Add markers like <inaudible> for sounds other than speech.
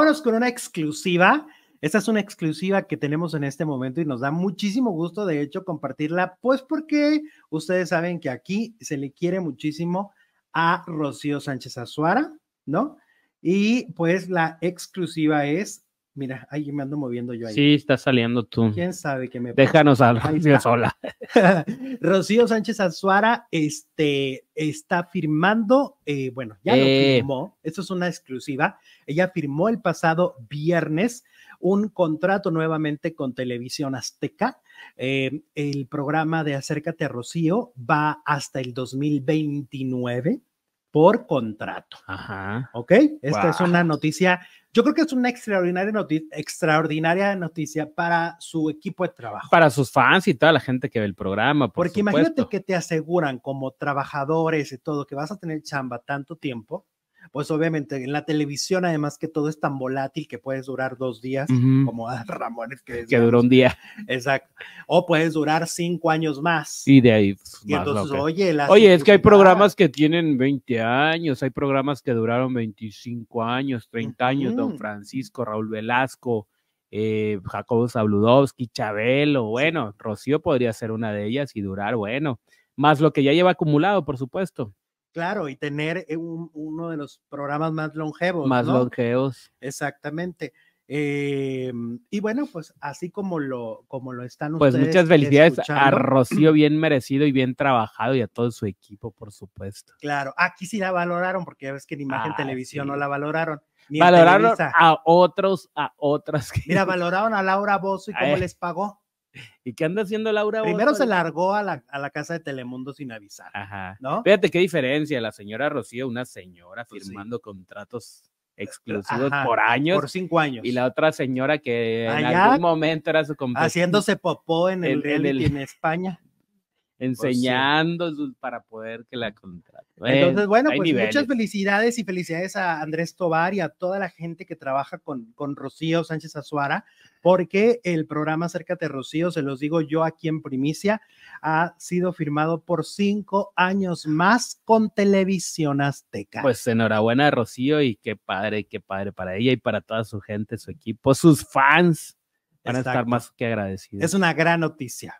Vámonos con una exclusiva. Esta es una exclusiva que tenemos en este momento y nos da muchísimo gusto, de hecho, compartirla, pues porque ustedes saben que aquí se le quiere muchísimo a Rocío Sánchez Azuara, ¿no? Y pues la exclusiva es Mira, ahí me ando moviendo yo ahí. Sí, está saliendo tú. ¿Quién sabe qué me... Déjanos a <laughs> sola. <laughs> Rocío Sánchez Azuara este, está firmando, eh, bueno, ya lo eh. firmó, esto es una exclusiva, ella firmó el pasado viernes un contrato nuevamente con Televisión Azteca. Eh, el programa de Acércate a Rocío va hasta el 2029 por contrato. Ajá. ¿Ok? Esta es una noticia yo creo que es una extraordinaria, noticia, extraordinaria noticia para su equipo de trabajo. Para sus fans y toda la gente que ve el programa. Porque imagínate que te aseguran como trabajadores y todo que vas a tener chamba tanto tiempo pues obviamente en la televisión además que todo es tan volátil que puedes durar dos días, como Ramón <laughs> Ramones que, duró un día. Exacto. O puedes durar cinco años más. Y de ahí. Pues, y entonces, oye, oye es que hay programas que tienen 20 años, hay programas que duraron 25 años, 30 años, Don Francisco, Raúl Velasco. Eh, Jacobo Zabludowski, Chabelo, bueno, Rocío podría ser una de ellas y durar, bueno, más lo que ya lleva acumulado, por supuesto. Claro, y tener eh, uno de los programas más longevos. Más longevos. Exactamente. Em, y bueno, pues así como lo, como lo están ustedes. Pues muchas felicidades a Rocío, <clears throat> bien merecido y bien trabajado, y a todo su equipo, por supuesto. Claro, aquí sí la valoraron, porque ya ves que en Imagen ah, Televisión no la valoraron. Valoraron a otros, a otras. <laughs> Mira, valoraron a Laura Bozo y cómo les pagó. ¿Y qué anda haciendo Laura? Primero se largó a la, casa de Telemundo sin avisar. ¿no? Fíjate qué diferencia, la señora Rocío, una señora pues firmando contratos eh, exclusivos por años. Por cinco años. Y la otra señora que en ah, algún momento era su compañera. Haciéndose popó en el, el, en España. Pues enseñando para poder que la contrate. Entonces, bueno, pues muchas felicidades y felicidades a Andrés Tobar y a toda la gente que trabaja con, con Rocío Sánchez Azuara, porque el programa Acércate Rocío, se los digo yo aquí en primicia, ha sido firmado por cinco años más con Televisión Azteca. Pues enhorabuena Rocío y qué padre, qué padre para ella y para toda su gente, su equipo, sus fans. Van a estar más que agradecidos. Es una gran noticia.